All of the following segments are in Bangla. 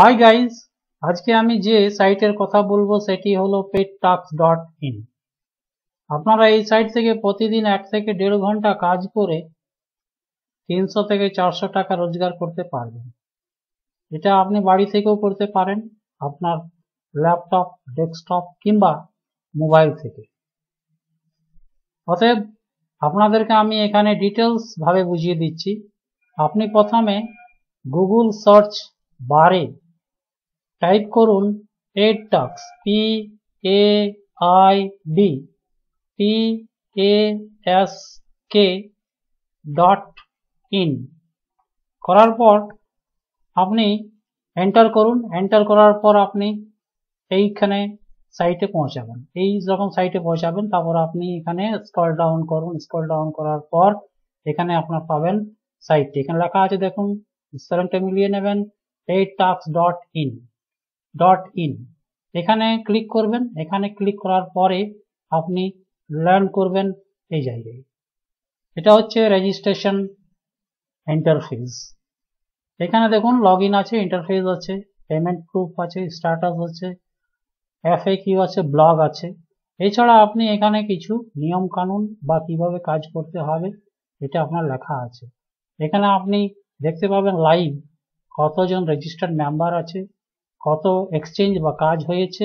হাই গাইজ আজকে আমি যে সাইটের কথা বলবো সেটি হলো পেট টাক্স ডট ইন আপনারা এই সাইট থেকে প্রতিদিন এক থেকে দেড় ঘন্টা কাজ করে তিনশো থেকে চারশো টাকা রোজগার করতে পারবেন এটা আপনি বাড়ি থেকেও করতে পারেন আপনার ল্যাপটপ ডেস্কটপ কিংবা মোবাইল থেকে অতএব আপনাদেরকে আমি এখানে ডিটেলস ভাবে বুঝিয়ে দিচ্ছি আপনি প্রথমে গুগল সার্চ বারে টাইপ করুন TED talks P A I D P A S K dot in করার পর আপনি এন্টার করুন এন্টার করার পর আপনি এইখানে সাইটে পৌঁছাবেন এই যখন সাইটে পৌঁছাবেন তারপর আপনি এখানে স্কল ডাউন করুন স্কল ডাউন করার পর এখানে আপনার পাবেন সাইটটি এখানে লেখা আছে দেখুন রেস্টুরেন্টে মিলিয়ে নেবেন eight talks dot in dot in এখানে ক্লিক করবেন এখানে ক্লিক করার পরে আপনি লার্ন করবেন এই জায়গায় এটা হচ্ছে রেজিস্ট্রেশন ইন্টারফেস এখানে দেখুন লগ আছে ইন্টারফেস আছে পেমেন্ট প্রুফ আছে স্টার্টআপ আছে এফ কিউ আছে ব্লগ আছে এছাড়া আপনি এখানে কিছু নিয়ম কানুন বা কিভাবে কাজ করতে হবে এটা আপনার লেখা আছে এখানে আপনি দেখতে পাবেন লাইভ কতজন রেজিস্টার্ড মেম্বার আছে কত এক্সচেঞ্জ বা কাজ হয়েছে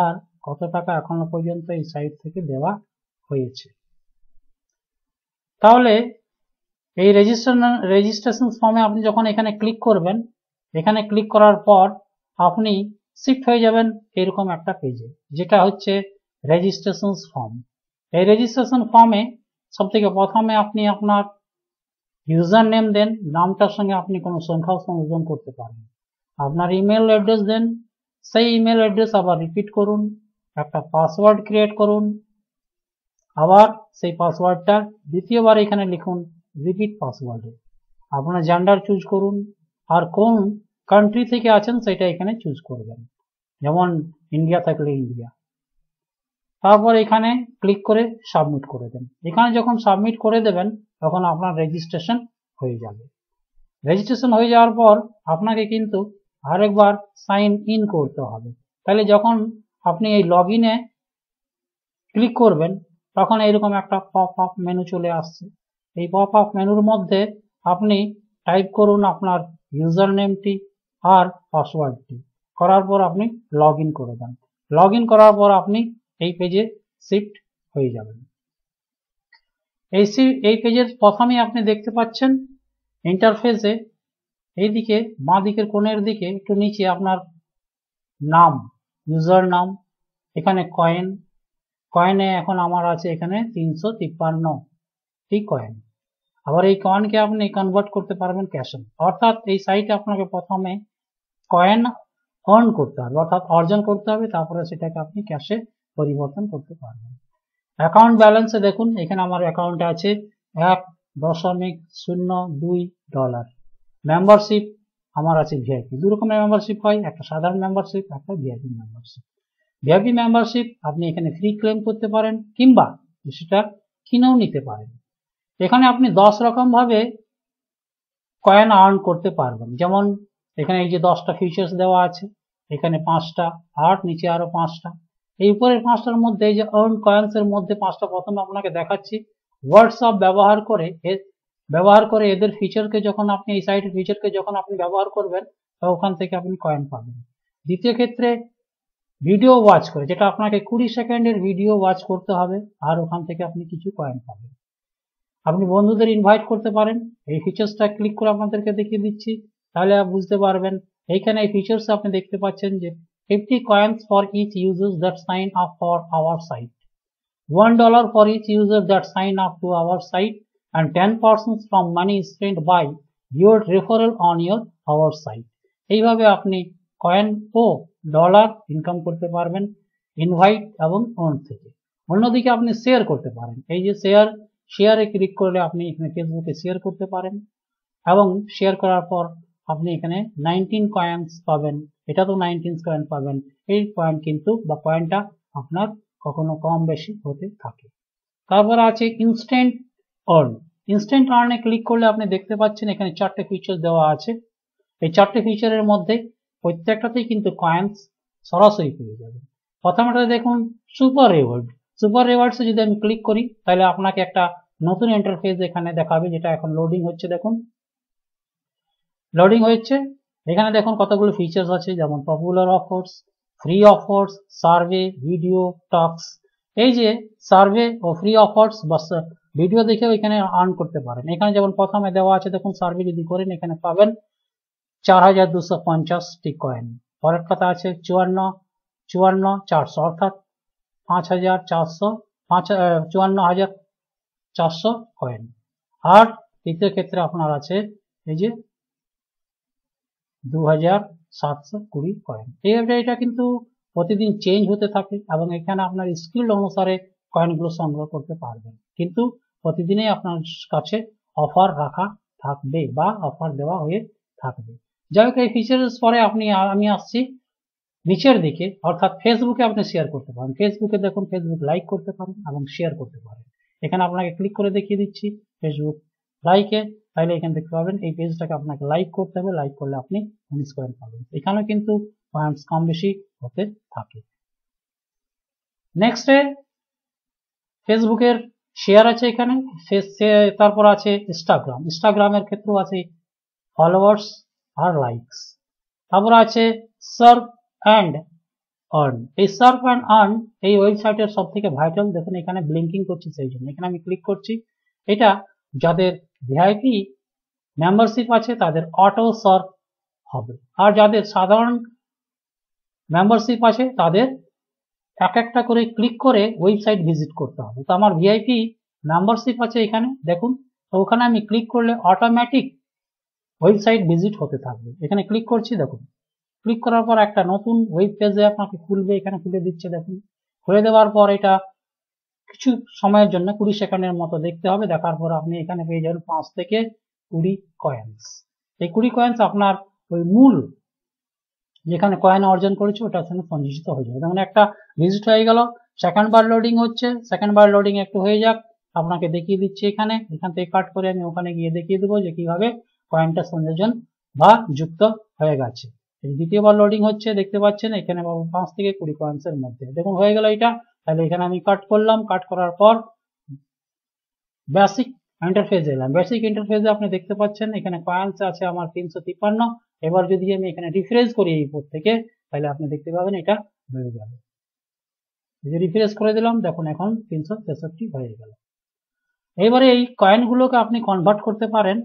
আর কত টাকা এখনো পর্যন্ত এই সাইট থেকে দেওয়া হয়েছে তাহলে এই রেজিস্ট্রেশন রেজিস্ট্রেশন ফর্মে আপনি যখন এখানে ক্লিক করবেন এখানে ক্লিক করার পর আপনি শিফট হয়ে যাবেন এরকম একটা পেজে যেটা হচ্ছে রেজিস্ট্রেশন ফর্ম এই রেজিস্ট্রেশন ফর্মে সব থেকে প্রথমে আপনি আপনার ইউজার নেম দেন নামটার সঙ্গে আপনি কোনো সংখ্যাও সংযোজন করতে পারেন আপনার ইমেল অ্যাড্রেস দেন সেই ইমেল অ্যাড্রেস আবার রিপিট করুন একটা পাসওয়ার্ড ক্রিয়েট করুন আবার সেই পাসওয়ার্ডটা দ্বিতীয়বার এখানে লিখুন রিপিট পাসওয়ার্ডে আপনার জেন্ডার চুজ করুন আর কোন কান্ট্রি থেকে আছেন সেটা এখানে চুজ করবেন যেমন ইন্ডিয়া থাকলে ইন্ডিয়া তারপর এখানে ক্লিক করে সাবমিট করে দেন এখানে যখন সাবমিট করে দেবেন তখন আপনার রেজিস্ট্রেশন হয়ে যাবে রেজিস্ট্রেশন হয়ে যাওয়ার পর আপনাকে কিন্তু আরেকবার সাইন ইন করতে হবে তাহলে যখন আপনি এই লগ ইনে ক্লিক করবেন তখন এইরকম একটা পপ আপ মেনু চলে আসছে এই পপ আপ মেনুর মধ্যে আপনি টাইপ করুন আপনার ইউজার নেমটি আর পাসওয়ার্ডটি করার পর আপনি লগ ইন করে দেন লগ করার পর আপনি এই পেজে শিফট হয়ে যাবেন এই এই পেজের প্রথমে আপনি দেখতে পাচ্ছেন ইন্টারফেসে এইদিকে বাঁ দিকের কোণের দিকে একটু নিচে আপনার নাম ইউজার নাম এখানে কয়েন কয়েনে এখন আমার আছে এখানে তিনশো তিপ্পান্ন তিপ্পান্নটি কয়েন আবার এই কয়েনকে আপনি কনভার্ট করতে পারবেন ক্যাশে অর্থাৎ এই সাইটে আপনাকে প্রথমে কয়েন অর্ন করতে হবে অর্থাৎ অর্জন করতে হবে তারপরে সেটাকে আপনি ক্যাশে পরিবর্তন করতে পারবেন অ্যাকাউন্ট ব্যালেন্সে দেখুন এখানে আমার অ্যাকাউন্টে আছে এক দশমিক শূন্য দুই ডলার মেম্বারশিপ আমার আছে ভিআইপি দু রকমের মেম্বারশিপ হয় একটা সাধারণ মেম্বারশিপ একটা ভিআইপি মেম্বারশিপ ভিআইপি মেম্বারশিপ আপনি এখানে ফ্রি ক্লেম করতে পারেন কিংবা সেটা কিনেও নিতে পারেন এখানে আপনি দশ রকমভাবে কয়েন আর্ন করতে পারবেন যেমন এখানে এই যে দশটা ফিচার্স দেওয়া আছে এখানে পাঁচটা আট নিচে আরো পাঁচটা এই উপরের পাঁচটার মধ্যে এই যে আর্ন কয়েন্স এর মধ্যে পাঁচটা প্রথমে আপনাকে দেখাচ্ছি হোয়াটসঅ্যাপ ব্যবহার করে ব্যবহার করে এদের ফিচারকে যখন আপনি এই সাইটের ফিচারকে যখন আপনি ব্যবহার করবেন তো ওখান থেকে আপনি কয়েন পাবেন দ্বিতীয় ক্ষেত্রে ভিডিও ওয়াচ করে যেটা আপনাকে কুড়ি সেকেন্ডের ভিডিও ওয়াচ করতে হবে আর ওখান থেকে আপনি কিছু কয়েন পাবেন আপনি বন্ধুদের ইনভাইট করতে পারেন এই ফিচার্সটা ক্লিক করে আপনাদেরকে দেখিয়ে দিচ্ছি তাহলে বুঝতে পারবেন এইখানে এই ফিচার্স আপনি দেখতে পাচ্ছেন যে fifty coins for each users that sign up for our site one dollar for each user that sign up to our site and 10% from money spent by your referral on your our site এইভাবে আপনি কয়েন ও ডলার ইনকাম করতে পারবেন ইনভাইট এবং অন থেকে অন্যদিকে আপনি শেয়ার করতে পারেন এই যে শেয়ার শেয়ারে ক্লিক করলে আপনি এখানে ফেসবুকে শেয়ার করতে পারেন এবং শেয়ার করার পর আপনি এখানে নাইনটিন কয়েন্স পাবেন এটা তো নাইনটিন কয়েন পাবেন এই কয়েন কিন্তু বা কয়েনটা আপনার কখনো কম বেশি হতে থাকে তারপর আছে ইনস্ট্যান্ট আর্ন ইনস্ট্যান্ট আর্নে ক্লিক করলে আপনি দেখতে পাচ্ছেন এখানে চারটে ফিচার দেওয়া আছে এই চারটে ফিচারের মধ্যে প্রত্যেকটাতেই কিন্তু কয়েন্স সরাসরি পেয়ে যাবে প্রথমটা দেখুন সুপার রিওয়ার্ড সুপার এ যদি আমি ক্লিক করি তাহলে আপনাকে একটা নতুন ইন্টারফেস এখানে দেখাবে যেটা এখন লোডিং হচ্ছে দেখুন লোডিং হয়েছে এখানে দেখুন কতগুলো ফিচার্স আছে যেমন popular offers free offers survey video talks এই যে সার্ভে ও ফ্রি অফার্স বা ভিডিও দেখেও এখানে আর্ন করতে পারেন এখানে যেমন প্রথমে দেওয়া আছে দেখুন সার্ভে যদি করেন এখানে পাবেন চার হাজার দুশো পঞ্চাশটি কয়েন পরের কথা আছে চুয়ান্ন চুয়ান্ন চারশো অর্থাৎ পাঁচ হাজার চারশো পাঁচ চুয়ান্ন হাজার চারশো কয়েন আর তৃতীয় ক্ষেত্রে আপনার আছে এই যে দু হাজার সাতশো কুড়ি কয়েন এই এটা কিন্তু প্রতিদিন চেঞ্জ হতে থাকে এবং এখানে আপনার স্কিল অনুসারে কয়েনগুলো সংগ্রহ করতে পারবেন কিন্তু প্রতিদিনই আপনার কাছে অফার রাখা থাকবে বা অফার দেওয়া হয়ে থাকবে যাই হোক এই ফিচার্স পরে আপনি আমি আসছি নিচের দিকে অর্থাৎ ফেসবুকে আপনি শেয়ার করতে পারেন ফেসবুকে দেখুন ফেসবুক লাইক করতে পারেন এবং শেয়ার করতে পারেন এখানে আপনাকে ক্লিক করে দেখিয়ে দিচ্ছি ফেসবুক লাইকে তাহলে এখান থেকে পাবেন এই পেজটাকে আপনাকে লাইক করতে হবে লাইক করলে আপনি মিস করেন পাবেন এখানেও কিন্তু পয়েন্টস কম বেশি হতে থাকে নেক্সটে ফেসবুকের শেয়ার আছে এখানে তারপর আছে ইনস্টাগ্রাম ইনস্টাগ্রামের ক্ষেত্রেও আছে ফলোয়ার্স আর লাইকস তারপর আছে সার্ভ অ্যান্ড আর্ন এই সার্ভ অ্যান্ড আর্ন এই ওয়েবসাইটের সব থেকে ভাইটাল দেখুন এখানে ব্লিঙ্কিং করছি সেই জন্য এখানে আমি ক্লিক করছি এটা যাদের ভিআইপি মেম্বারশিপ আছে তাদের অটো সার্ভ হবে আর যাদের সাধারণ মেম্বারশিপ আছে তাদের এক একটা করে ক্লিক করে ওয়েবসাইট ভিজিট করতে হবে তো আমার ভিআইপি মেম্বারশিপ আছে এখানে দেখুন তো ওখানে আমি ক্লিক করলে অটোমেটিক ওয়েবসাইট ভিজিট হতে থাকবে এখানে ক্লিক করছি দেখুন ক্লিক করার পর একটা নতুন ওয়েব পেজে আপনাকে খুলবে এখানে খুলে দিচ্ছে দেখুন খুলে দেওয়ার পর এটা কিছু সময়ের জন্য কুড়ি সেকেন্ডের মতো দেখতে হবে দেখার পর আপনি এখানে পেয়ে যাবেন পাঁচ থেকে কুড়ি কয়েন্স এই কুড়ি কয়েন্স আপনার ওই মূল যেখানে কয়েন অর্জন করেছি ওটার সঙ্গে সংযোজিত হয়ে যাবে যেমন মানে একটা ভিজিট হয়ে গেল সেকেন্ড বার লোডিং হচ্ছে সেকেন্ড বার লোডিং একটু হয়ে যাক আপনাকে দেখিয়ে দিচ্ছি এখানে এখান থেকে কাট করে আমি ওখানে গিয়ে দেখিয়ে দেবো যে কিভাবে কয়েনটা সংযোজন বা যুক্ত হয়ে গেছে দ্বিতীয়বার লোডিং হচ্ছে দেখতে পাচ্ছেন এখানে পাঁচ থেকে কুড়ি কয়েন্সের মধ্যে দেখুন হয়ে গেল এটা তাহলে এখানে আমি কাট করলাম কাট করার পর বেসিক ইন্টারফেস এলাম বেসিক ইন্টারফেসে আপনি দেখতে পাচ্ছেন এখানে কয়েন্স আছে আমার তিনশো তিপ্পান্ন এবার যদি আমি এখানে রিফ্রেশ করি এই থেকে তাহলে আপনি দেখতে পাবেন এটা বেড়ে যাবে যদি রিফ্রেশ করে দিলাম দেখুন এখন তিনশো তেষট্টি হয়ে গেল এবারে এই কয়েনগুলোকে আপনি কনভার্ট করতে পারেন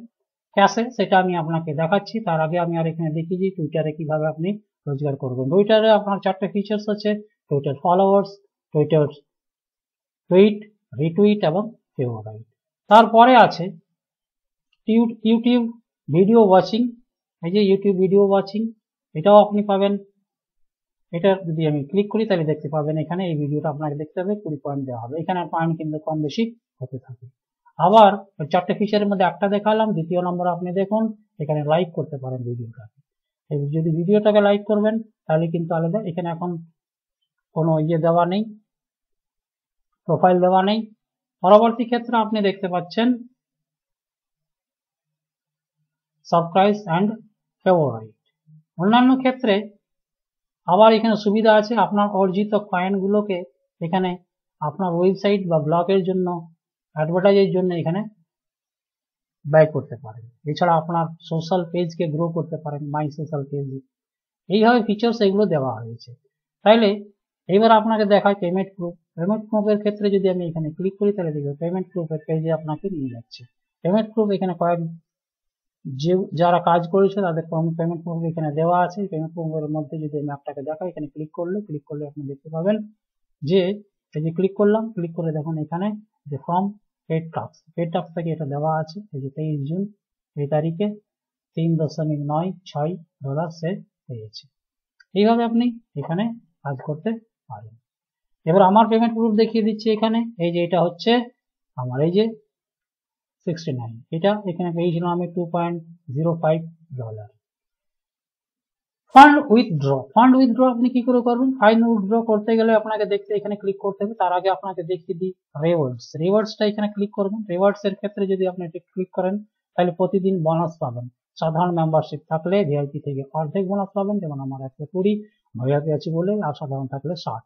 ক্যাশে সেটা আমি আপনাকে দেখাচ্ছি তার আগে আমি আর এখানে দেখি যে টুইটারে কিভাবে আপনি রোজগার করবেন টুইটারে আপনার চারটে ফিচার্স আছে Twitter followers Twitter tweet retweet এবং ফেভারাইট তারপরে আছে ইউটিউব ভিডিও ওয়াচিং এই যে ইউটিউব ভিডিও ওয়াচিং এটাও আপনি পাবেন এটা যদি আমি ক্লিক করি তাহলে দেখতে পাবেন এখানে এই ভিডিওটা আপনাকে দেখতে হবে কুড়ি পয়েন্ট দেওয়া হবে এখানে পয়েন্ট কিন্তু কম বেশি হতে থাকে আবার চারটে ফিচারের মধ্যে একটা দেখালাম দ্বিতীয় নম্বর আপনি দেখুন এখানে লাইক করতে পারেন ভিডিওটা যদি ভিডিওটাকে লাইক করবেন তাহলে কিন্তু আলাদা এখানে এখন কোনো ইয়ে দেওয়া নেই প্রোফাইল দেওয়া নেই পরবর্তী ক্ষেত্রে আপনি দেখতে পাচ্ছেন সাবস্ক্রাইব অ্যান্ড ফেভারাইট অন্যান্য ক্ষেত্রে আবার এখানে সুবিধা আছে আপনার অর্জিত কয়েনগুলোকে এখানে আপনার ওয়েবসাইট বা ব্লগের জন্য অ্যাডভার্টাইজের জন্য এখানে ব্যয় করতে পারেন এছাড়া আপনার সোশ্যাল পেজকে গ্রো করতে পারেন মাই সোশ্যাল পেজ এইভাবে ফিচার্স এগুলো দেওয়া হয়েছে তাইলে এবার আপনাকে দেখায় পেমেন্ট প্রুফ পেমেন্ট প্রুফের ক্ষেত্রে যদি আমি এখানে ক্লিক করি তাহলে দেখব পেমেন্ট প্রুফের পেজে আপনাকে নিয়ে যাচ্ছে পেমেন্ট প্রুফ এখানে কয়েক যে যারা কাজ করেছে তাদের পেমেন্ট প্রুফ এখানে দেওয়া আছে পেমেন্ট প্রুফের মধ্যে যদি আমি আপনাকে দেখাই এখানে ক্লিক করলে ক্লিক করলে আপনি দেখতে পাবেন যে এই যে ক্লিক করলাম ক্লিক করে দেখুন এখানে যে form paid tax paid tax থেকে এটা দেওয়া আছে এই যে তেইশ জুন এই তারিখে তিন দশমিক নয় ছয় ডলার সে পেয়েছে এইভাবে আপনি এখানে কাজ করতে পারেন এবার আমার পেমেন্ট প্রুফ দেখিয়ে দিচ্ছি এখানে এই যে এটা হচ্ছে আমার এই যে উইথড্র ফান্ড উইথড্র আপনি এটা ক্লিক করেন তাহলে প্রতিদিন বোনাস পাবেন সাধারণ মেম্বারশিপ থাকলে ভিআইপি থেকে অর্ধেক বোনাস পাবেন যেমন আমার একশো কুড়ি ভিআইপি আছে বলে আর সাধারণ থাকলে ষাট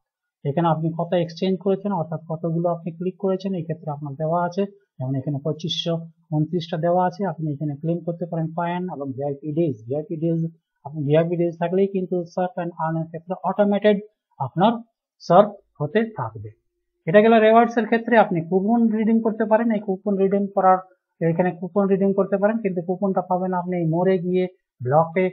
এখানে আপনি কত এক্সচেঞ্জ করেছেন অর্থাৎ কতগুলো আপনি ক্লিক করেছেন এই ক্ষেত্রে আপনার দেওয়া আছে যেমন এখানে পঁচিশশো উনত্রিশটা দেওয়া আছে আপনি এখানে ক্লেম করতে পারেন পায়েন এবং ভিআইপি ডেজ ভিআইপি ডেজ আপনি ভিআইপি ডেজ থাকলেই কিন্তু সার্ফ অ্যান্ড আর্নের ক্ষেত্রে অটোমেটেড আপনার সার্ফ হতে থাকবে এটা গেল রেওয়ার্ডস এর ক্ষেত্রে আপনি কুপন রিডিং করতে পারেন এই কুপন রিডিং করার এখানে কুপন রিডিং করতে পারেন কিন্তু কুপনটা পাবেন আপনি মোড়ে গিয়ে ব্লকে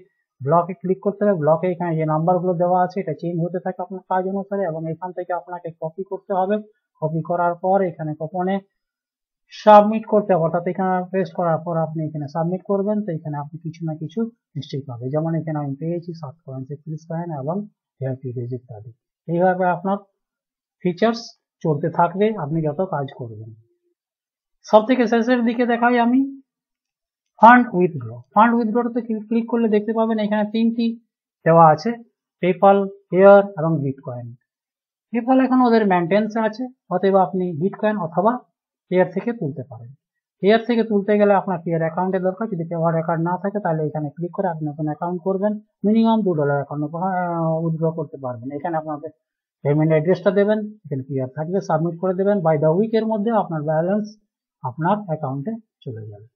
ব্লকে ক্লিক করতে হবে ব্লকে এখানে যে নাম্বারগুলো দেওয়া আছে এটা চেঞ্জ হতে থাকে আপনার কাজ অনুসারে এবং এখান থেকে আপনাকে কপি করতে হবে কপি করার পর এখানে কুপনে সাবমিট করতে অর্থাৎ এখানে পেস্ট করার পর আপনি এখানে সাবমিট করবেন তো এখানে আপনি কিছু না কিছু নিশ্চয়ই পাবে যেমন এখানে আমি পেয়েছি সাত পয়েন্ট একত্রিশ পয়েন্ট এবং ইত্যাদি এইভাবে আপনার ফিচার্স চলতে থাকবে আপনি যত কাজ করবেন সব থেকে শেষের দিকে দেখাই আমি ফান্ড উইথড্র ফান্ড উইথড্রতে ক্লিক করলে দেখতে পাবেন এখানে তিনটি দেওয়া আছে পেপাল হেয়ার এবং বিটকয়েন পেপাল এখন ওদের মেনটেন্স আছে অতএব আপনি বিটকয়েন অথবা পেয়ার থেকে তুলতে পারেন পেয়ার থেকে তুলতে গেলে আপনার পেয়ার অ্যাকাউন্টের দরকার যদি পেয়ার অ্যাকাউন্ট না থাকে তাহলে এখানে ক্লিক করে আপনি নতুন অ্যাকাউন্ট করবেন মিনিমাম দু ডলার অ্যাকাউন্ট উইথড্র করতে পারবেন এখানে আপনাদের পেমেন্ট অ্যাড্রেসটা দেবেন এখানে পেয়ার থাকবে সাবমিট করে দেবেন বাই দ্য উইকের মধ্যে আপনার ব্যালেন্স আপনার অ্যাকাউন্টে চলে যাবে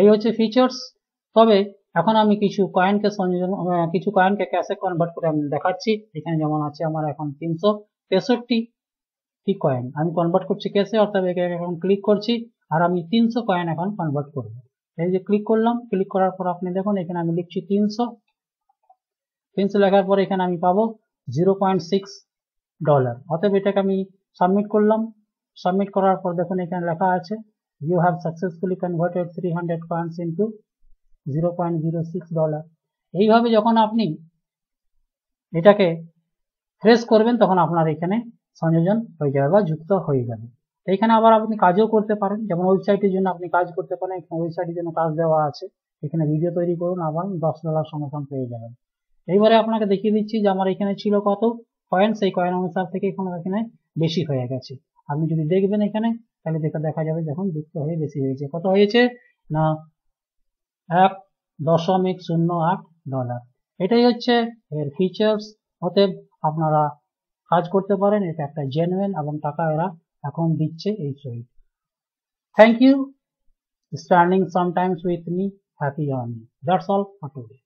এই হচ্ছে ফিচার্স তবে এখন আমি কিছু কয়েনকে সংযোজন কিছু কয়েনকে ক্যাশে কনভার্ট করে আমি দেখাচ্ছি এখানে যেমন আছে আমার এখন তিনশো তেষট্টি ফি কয়েন আমি কনভার্ট করছি কেসে অর্থাৎ এখন ক্লিক করছি আর আমি তিনশো কয়েন এখন কনভার্ট করব এই যে ক্লিক করলাম ক্লিক করার পর আপনি দেখুন এখানে আমি লিখছি তিনশো তিনশো লেখার পর এখানে আমি পাবো জিরো পয়েন্ট সিক্স ডলার অতএব এটাকে আমি সাবমিট করলাম সাবমিট করার পর দেখুন এখানে লেখা আছে you have successfully converted three hundred coins into zero point zero six dollar এইভাবে যখন আপনি এটাকে ফ্রেশ করবেন তখন আপনার এখানে সংযোজন হয়ে যাবে বা যুক্ত হয়ে যাবে এখানে আবার আপনি কাজও করতে পারেন যেমন ওয়েবসাইটের জন্য আপনি কাজ করতে পারেন এখানে ওয়েবসাইটের জন্য কাজ দেওয়া আছে এখানে ভিডিও তৈরি করুন আবার দশ ডলার সমর্থন পেয়ে যাবেন এইবারে আপনাকে দেখিয়ে দিচ্ছি যে আমার এখানে ছিল কত কয়েন সেই কয়েন অনুসার থেকে এখন এখানে বেশি হয়ে গেছে আপনি যদি দেখবেন এখানে তাহলে দেখা দেখা যাবে যখন যুক্ত হয়ে বেশি হয়েছে কত হয়েছে না এক দশমিক শূন্য আট ডলার এটাই হচ্ছে এর ফিচার্স অতএব আপনারা কাজ করতে পারেন এটা একটা জেনুয়েন এবং টাকা এরা এখন দিচ্ছে এই সহিত thank you standing sometimes with me happy earning that's all for today